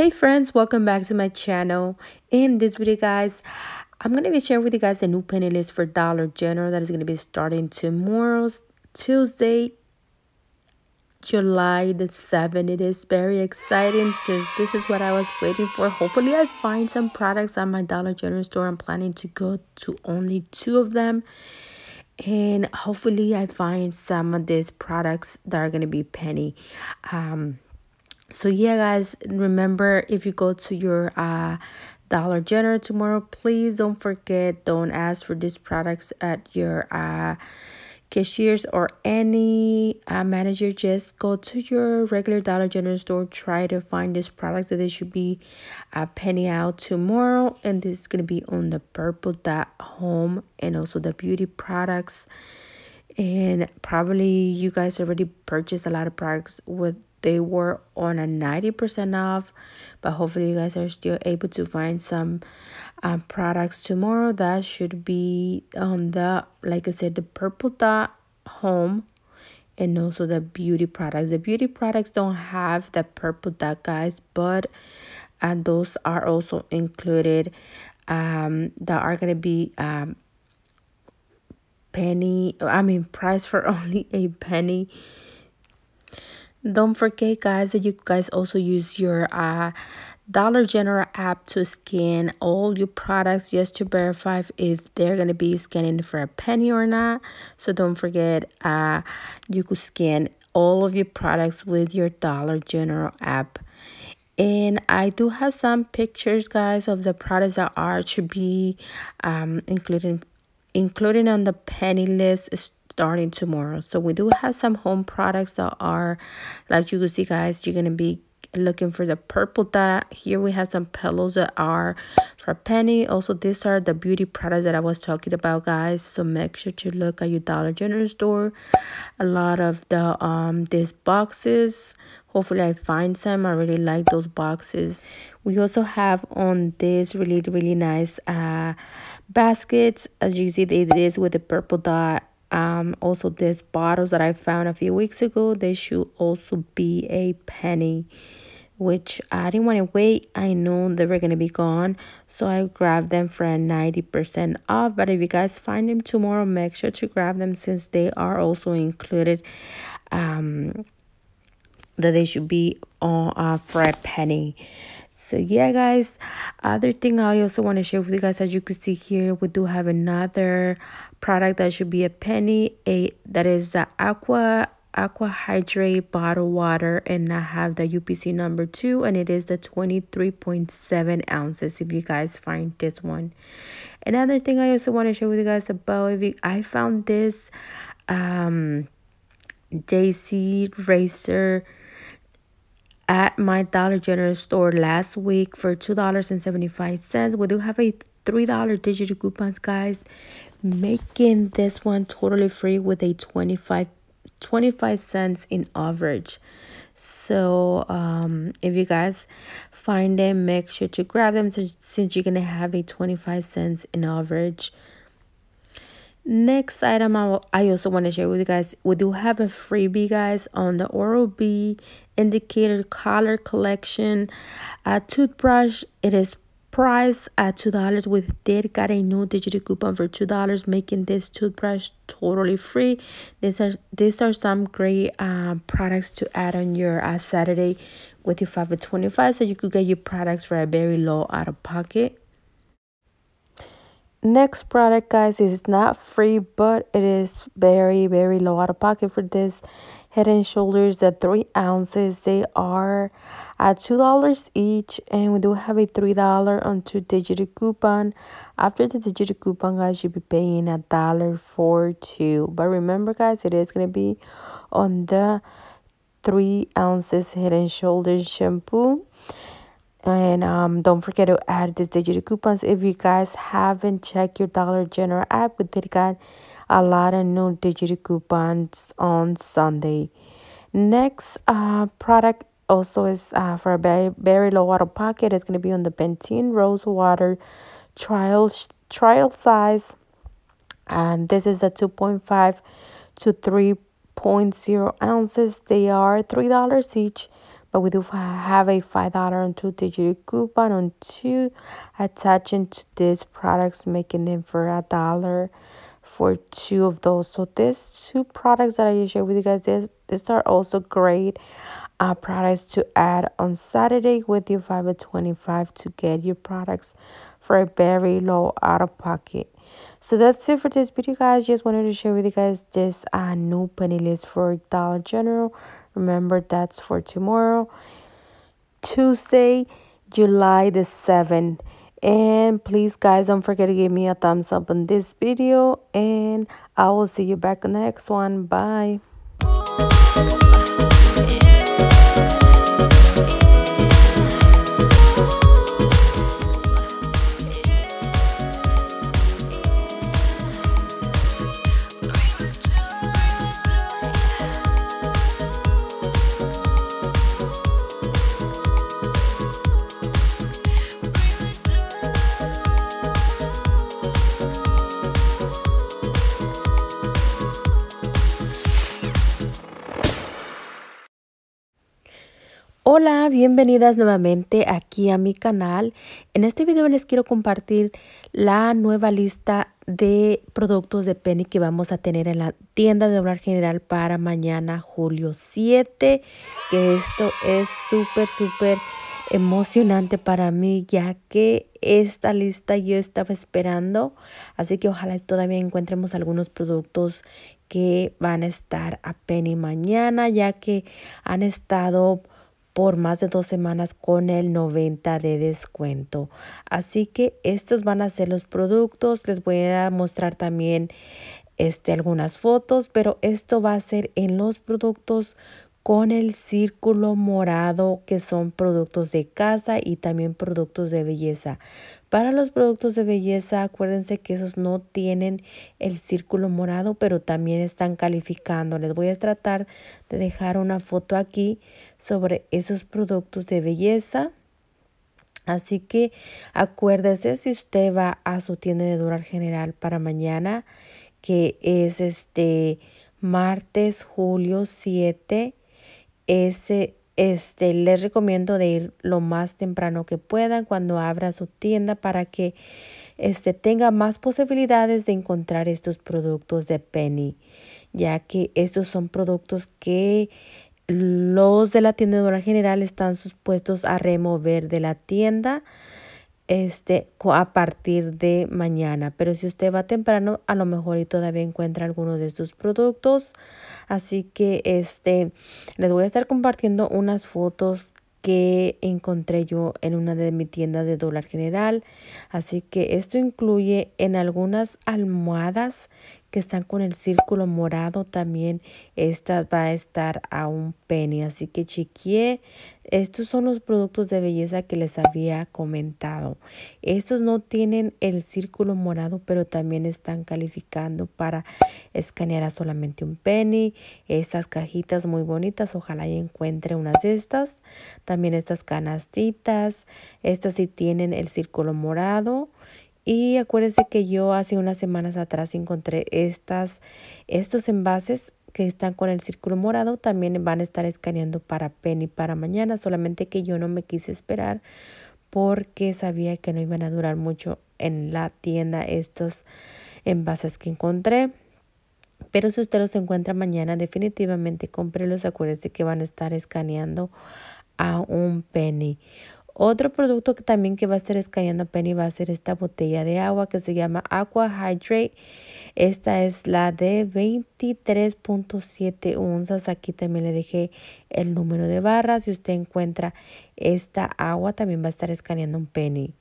hey friends welcome back to my channel in this video guys i'm going to be sharing with you guys a new penny list for dollar general that is going to be starting tomorrow's tuesday july the 7th it is very exciting since this is what i was waiting for hopefully i find some products at my dollar general store i'm planning to go to only two of them and hopefully i find some of these products that are going to be penny um so yeah guys remember if you go to your uh dollar general tomorrow please don't forget don't ask for these products at your uh cashiers or any uh, manager just go to your regular dollar general store try to find this products that they should be a uh, penny out tomorrow and this is going to be on the purple dot home and also the beauty products and probably you guys already purchased a lot of products with they were on a 90% off but hopefully you guys are still able to find some uh, products tomorrow that should be on the like i said the purple dot home and also the beauty products the beauty products don't have the purple dot guys but and uh, those are also included um that are gonna be um penny i mean price for only a penny don't forget guys that you guys also use your uh, Dollar General app to scan all your products just to verify if they're going to be scanning for a penny or not. So don't forget uh, you could scan all of your products with your Dollar General app. And I do have some pictures guys of the products that are to be um, included including on the penny list starting tomorrow so we do have some home products that are like you can see guys you're gonna be looking for the purple dot here we have some pillows that are for a penny also these are the beauty products that i was talking about guys so make sure to look at your dollar general store a lot of the um these boxes hopefully i find some i really like those boxes we also have on this really really nice uh baskets as you see it is with the purple dot um also these bottles that i found a few weeks ago they should also be a penny which i didn't want to wait i know they were gonna be gone so i grabbed them for a 90 percent off but if you guys find them tomorrow make sure to grab them since they are also included um that they should be on uh, for a penny so yeah guys other thing i also want to share with you guys as you could see here we do have another product that should be a penny a that is the aqua aqua hydrate bottled water and i have the upc number two and it is the 23.7 ounces if you guys find this one another thing i also want to share with you guys about if you, i found this um daisy racer at my Dollar General store last week for $2.75. We do have a $3 digital coupons, guys, making this one totally free with a 25 25 cents in average so um if you guys find them make sure to grab them since, since you're gonna have a 25 cents in average next item I, I also want to share with you guys we do have a freebie guys on the oral b indicator color collection a toothbrush it is price at $2 we did get a new digital coupon for $2 making this toothbrush totally free these are these are some great uh, products to add on your uh, saturday with your 5 25 so you could get your products for a very low out of pocket next product guys is not free but it is very very low out of pocket for this head and shoulders the three ounces they are at two dollars each and we do have a three dollar on two digit coupon after the digital coupon guys you'll be paying a dollar for two but remember guys it is going to be on the three ounces head and shoulders shampoo and um, don't forget to add these digital coupons if you guys haven't checked your dollar general app we did got a lot of new digital coupons on sunday next uh, product also is uh, for a very, very low water pocket it's going to be on the Benteen rose water trial trial size and um, this is a 2.5 to 3.0 ounces they are three dollars each but we do have a $5 and two-digit coupon on two attaching to these products, making them for a dollar for two of those. So these two products that I share with you guys, these, these are also great uh, products to add on Saturday with your 5 at 25 to get your products for a very low out of pocket so that's it for this video guys just wanted to share with you guys this uh, new penny list for dollar general remember that's for tomorrow tuesday july the 7th and please guys don't forget to give me a thumbs up on this video and i will see you back on the next one bye Hola, bienvenidas nuevamente aquí a mi canal. En este video les quiero compartir la nueva lista de productos de Penny que vamos a tener en la tienda de dólar general para mañana julio 7, que esto es súper, súper emocionante para mí ya que esta lista yo estaba esperando así que ojalá todavía encontremos algunos productos que van a estar a penny mañana ya que han estado por más de dos semanas con el 90 de descuento. Así que estos van a ser los productos. Les voy a mostrar también este, algunas fotos, pero esto va a ser en los productos con el círculo morado que son productos de casa y también productos de belleza. Para los productos de belleza, acuérdense que esos no tienen el círculo morado, pero también están calificando. Les voy a tratar de dejar una foto aquí sobre esos productos de belleza. Así que acuérdese si usted va a su tienda de dólar general para mañana, que es este martes, julio 7 ese, este, les recomiendo de ir lo más temprano que puedan cuando abra su tienda para que este, tenga más posibilidades de encontrar estos productos de Penny, ya que estos son productos que los de la tienda general están supuestos a remover de la tienda este, a partir de mañana. Pero si usted va temprano, a lo mejor y todavía encuentra algunos de estos productos. Así que este, les voy a estar compartiendo unas fotos que encontré yo en una de mi tiendas de dólar general. Así que esto incluye en algunas almohadas que están con el círculo morado también esta va a estar a un penny así que chiquié estos son los productos de belleza que les había comentado estos no tienen el círculo morado pero también están calificando para escanear a solamente un penny estas cajitas muy bonitas ojalá y encuentre unas de estas también estas canastitas estas sí tienen el círculo morado y acuérdense que yo hace unas semanas atrás encontré estas, estos envases que están con el círculo morado también van a estar escaneando para Penny para mañana, solamente que yo no me quise esperar porque sabía que no iban a durar mucho en la tienda estos envases que encontré. Pero si usted los encuentra mañana, definitivamente cómprelos. Acuérdese que van a estar escaneando a un penny. Otro producto que también que va a estar escaneando Penny va a ser esta botella de agua que se llama Aqua Hydrate. Esta es la de 23.7 onzas. Aquí también le dejé el número de barras. Si usted encuentra esta agua también va a estar escaneando un Penny.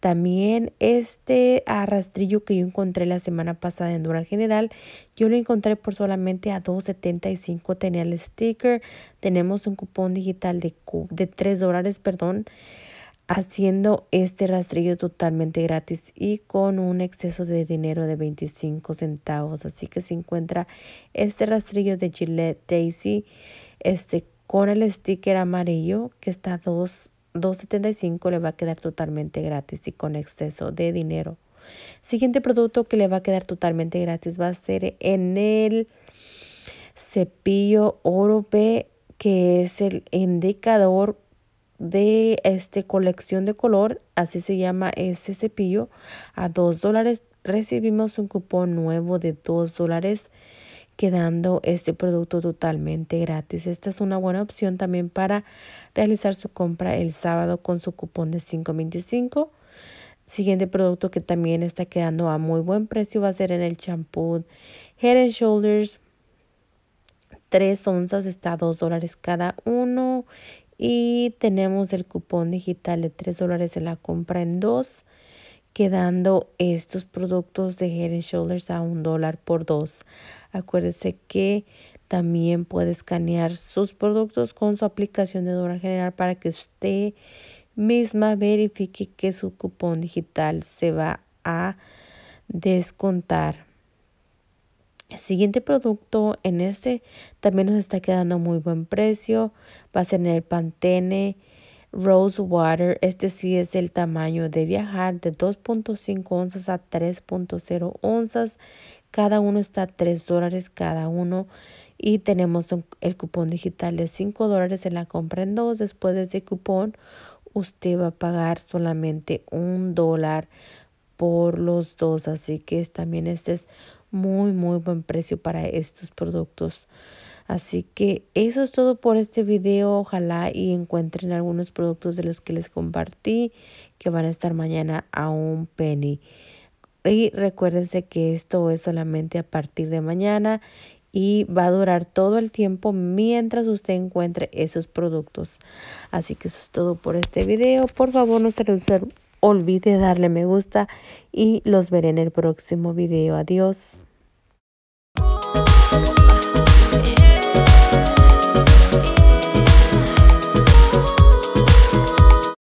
También este arrastrillo que yo encontré la semana pasada en Dural General, yo lo encontré por solamente a 2.75. Tenía el sticker, tenemos un cupón digital de, de 3 dólares, perdón haciendo este rastrillo totalmente gratis y con un exceso de dinero de 25 centavos. Así que se encuentra este rastrillo de Gillette Daisy este, con el sticker amarillo que está a 2 2.75 le va a quedar totalmente gratis y con exceso de dinero. Siguiente producto que le va a quedar totalmente gratis va a ser en el cepillo oro B, que es el indicador de este colección de color, así se llama ese cepillo, a 2 dólares recibimos un cupón nuevo de 2 dólares quedando este producto totalmente gratis. Esta es una buena opción también para realizar su compra el sábado con su cupón de 525. Siguiente producto que también está quedando a muy buen precio va a ser en el champú Head and Shoulders. 3 onzas está a 2 dólares cada uno. Y tenemos el cupón digital de 3 dólares en la compra en 2 quedando estos productos de Head Shoulders a un dólar por dos. Acuérdese que también puede escanear sus productos con su aplicación de dólar general para que usted misma verifique que su cupón digital se va a descontar. El siguiente producto en este también nos está quedando muy buen precio. Va a ser el Pantene rose water este sí es el tamaño de viajar de 2.5 onzas a 3.0 onzas. Cada uno está a 3 dólares cada uno y tenemos el cupón digital de 5 dólares en la compra en dos. Después de ese cupón usted va a pagar solamente un dólar por los dos. Así que también este es muy muy buen precio para estos productos. Así que eso es todo por este video. Ojalá y encuentren algunos productos de los que les compartí que van a estar mañana a un penny. Y recuérdense que esto es solamente a partir de mañana y va a durar todo el tiempo mientras usted encuentre esos productos. Así que eso es todo por este video. Por favor, no se olvide darle me gusta y los veré en el próximo video. Adiós.